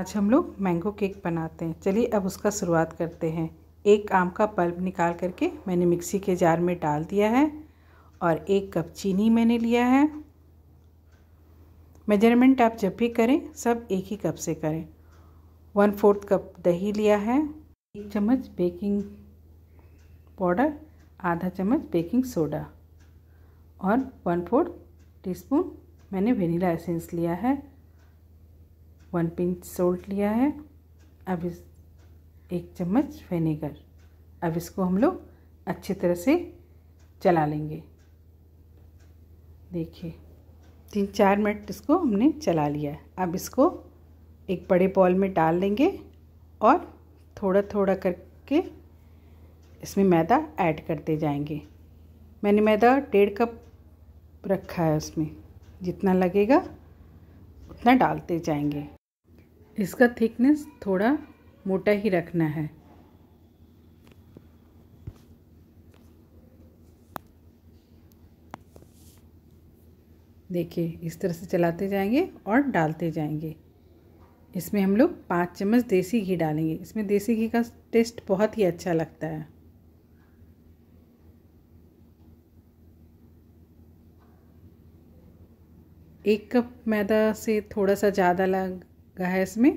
आज हम लोग मैंगो केक बनाते हैं चलिए अब उसका शुरुआत करते हैं एक आम का पल्प निकाल करके मैंने मिक्सी के जार में डाल दिया है और एक कप चीनी मैंने लिया है मेजरमेंट आप जब भी करें सब एक ही कप से करें वन फोर्थ कप दही लिया है एक चम्मच बेकिंग पाउडर आधा चम्मच बेकिंग सोडा और वन फोर्थ टीस्पून मैंने वनीला एसेंस लिया है वन पिंच सोल्ट लिया है अब इस एक चम्मच वेनेगर अब इसको हम लोग अच्छी तरह से चला लेंगे देखिए तीन चार मिनट इसको हमने चला लिया है अब इसको एक बड़े बॉल में डाल लेंगे और थोड़ा थोड़ा करके इसमें मैदा ऐड करते जाएंगे मैंने मैदा डेढ़ कप रखा है उसमें जितना लगेगा उतना डालते जाएंगे इसका थिकनेस थोड़ा मोटा ही रखना है देखिए इस तरह से चलाते जाएंगे और डालते जाएंगे इसमें हम लोग पाँच चम्मच देसी घी डालेंगे इसमें देसी घी का टेस्ट बहुत ही अच्छा लगता है एक कप मैदा से थोड़ा सा ज़्यादा लग का है इसमें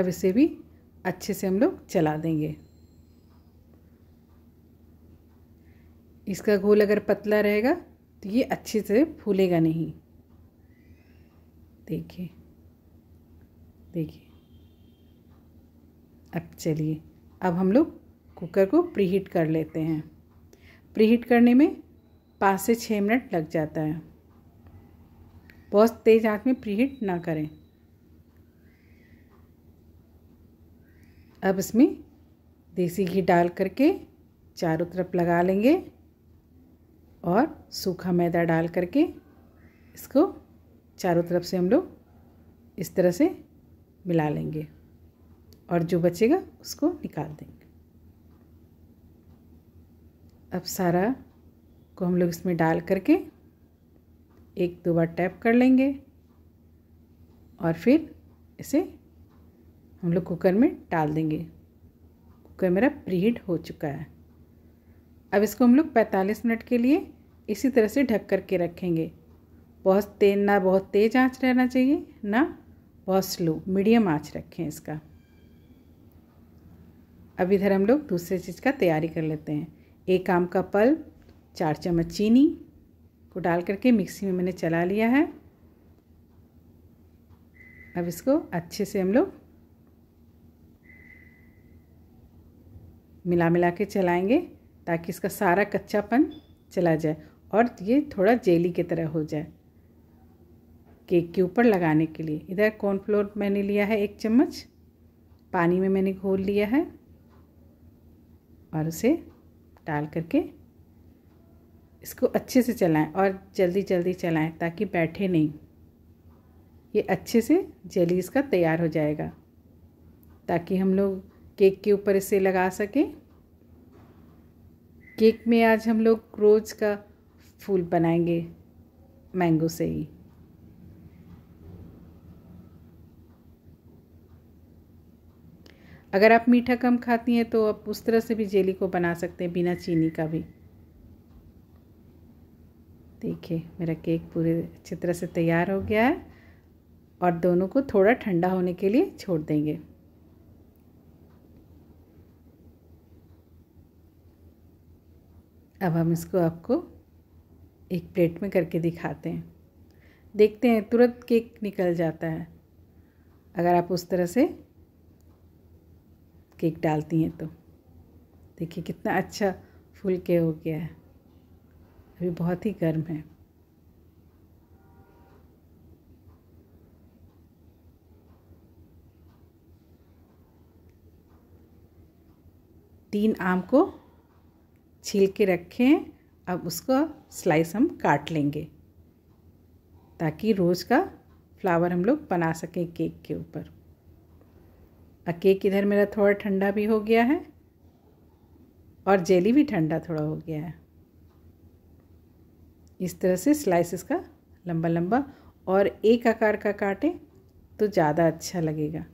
अब इसे भी अच्छे से हम लोग चला देंगे इसका घोल अगर पतला रहेगा तो ये अच्छे से फूलेगा नहीं देखिए देखिए अब चलिए अब हम लोग कुकर को प्रीहीट कर लेते हैं प्रीहीट करने में पाँच से छः मिनट लग जाता है बहुत तेज़ आँख में प्रीहीट ना करें अब इसमें देसी घी डाल करके चारों तरफ लगा लेंगे और सूखा मैदा डाल करके इसको चारों तरफ से हम लोग इस तरह से मिला लेंगे और जो बचेगा उसको निकाल देंगे अब सारा को हम लोग इसमें डाल करके एक दो बार टैप कर लेंगे और फिर इसे हम लोग कुकर में डाल देंगे कुकर मेरा प्रीहीट हो चुका है अब इसको हम लोग 45 मिनट के लिए इसी तरह से ढक कर के रखेंगे बहुत तेज ना बहुत तेज़ आँच रहना चाहिए ना बहुत स्लो मीडियम आँच रखें इसका अब इधर हम लोग दूसरे चीज़ का तैयारी कर लेते हैं एक आम का पल्प चार चम्मच चीनी को डाल करके मिक्सी में मैंने चला लिया है अब इसको अच्छे से हम लोग मिला मिला के चलाएंगे ताकि इसका सारा कच्चापन चला जाए और ये थोड़ा जेली की तरह हो जाए केक के ऊपर लगाने के लिए इधर कॉर्नफ्लोर मैंने लिया है एक चम्मच पानी में मैंने घोल लिया है और उसे डाल करके इसको अच्छे से चलाएं और जल्दी जल्दी चलाएं ताकि बैठे नहीं ये अच्छे से जली इसका तैयार हो जाएगा ताकि हम लोग केक के ऊपर इसे लगा सकें केक में आज हम लोग रोज़ का फूल बनाएंगे मैंगो से ही अगर आप मीठा कम खाती हैं तो आप उस तरह से भी जेली को बना सकते हैं बिना चीनी का भी देखिए मेरा केक पूरे अच्छी तरह से तैयार हो गया है और दोनों को थोड़ा ठंडा होने के लिए छोड़ देंगे अब हम इसको आपको एक प्लेट में करके दिखाते हैं देखते हैं तुरंत केक निकल जाता है अगर आप उस तरह से केक डालती हैं तो देखिए कितना अच्छा फुल के हो गया है अभी बहुत ही गर्म है तीन आम को छील के रखें अब उसको स्लाइस हम काट लेंगे ताकि रोज़ का फ्लावर हम लोग बना सकें केक के ऊपर और केक इधर मेरा थोड़ा ठंडा भी हो गया है और जेली भी ठंडा थोड़ा हो गया है इस तरह से स्लाइसेस का लंबा लंबा और एक आकार का काटें तो ज़्यादा अच्छा लगेगा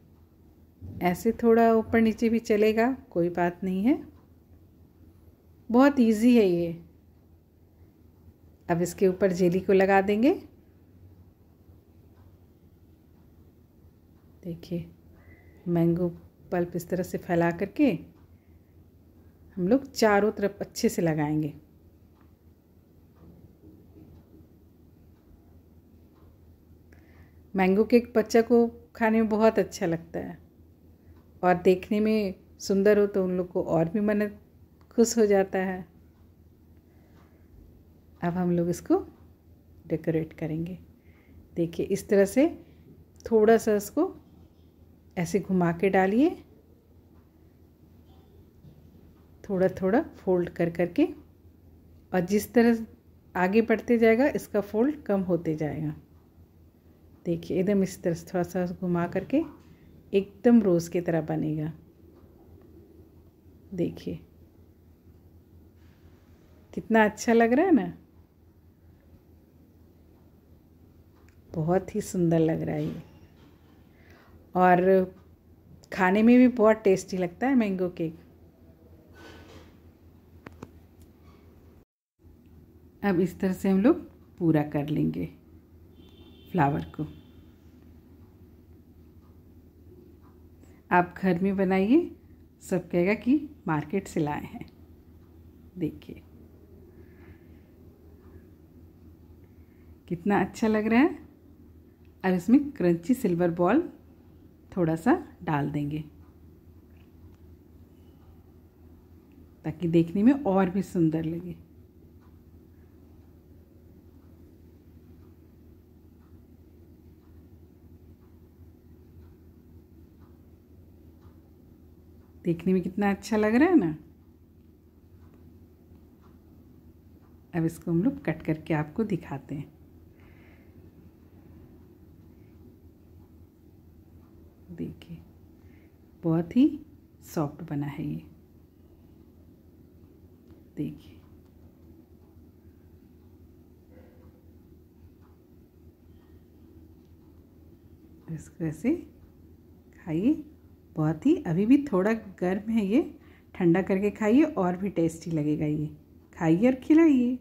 ऐसे थोड़ा ऊपर नीचे भी चलेगा कोई बात नहीं है बहुत इजी है ये अब इसके ऊपर जेली को लगा देंगे देखिए मैंगो पल्प इस तरह से फैला करके हम लोग चारों तरफ अच्छे से लगाएंगे मैंगो केक बच्चा को खाने में बहुत अच्छा लगता है और देखने में सुंदर हो तो उन लोग को और भी मन खुश हो जाता है अब हम लोग इसको डेकोरेट करेंगे देखिए इस तरह से थोड़ा सा इसको ऐसे घुमा के डालिए थोड़ा थोड़ा फोल्ड कर करके और जिस तरह आगे बढ़ते जाएगा इसका फोल्ड कम होते जाएगा देखिए एकदम इस तरह से थोड़ा सा घुमा करके एकदम रोज़ की तरह बनेगा देखिए कितना अच्छा लग रहा है ना बहुत ही सुंदर लग रहा है ये और खाने में भी बहुत टेस्टी लगता है मैंगो केक अब इस तरह से हम लोग पूरा कर लेंगे फ्लावर को आप घर में बनाइए सब कहेगा कि मार्केट से लाए हैं देखिए कितना अच्छा लग रहा है और इसमें क्रंची सिल्वर बॉल थोड़ा सा डाल देंगे ताकि देखने में और भी सुंदर लगे देखने में कितना अच्छा लग रहा है ना अब इसको हम लोग कट करके आपको दिखाते हैं देखिए बहुत ही सॉफ्ट बना है ये देखिए इसको ऐसे खाइए बहुत ही अभी भी थोड़ा गर्म है ये ठंडा करके खाइए और भी टेस्टी लगेगा ये खाइए और खिलाइए